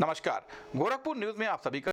नमस्कार गोरखपुर न्यूज में आप सभी का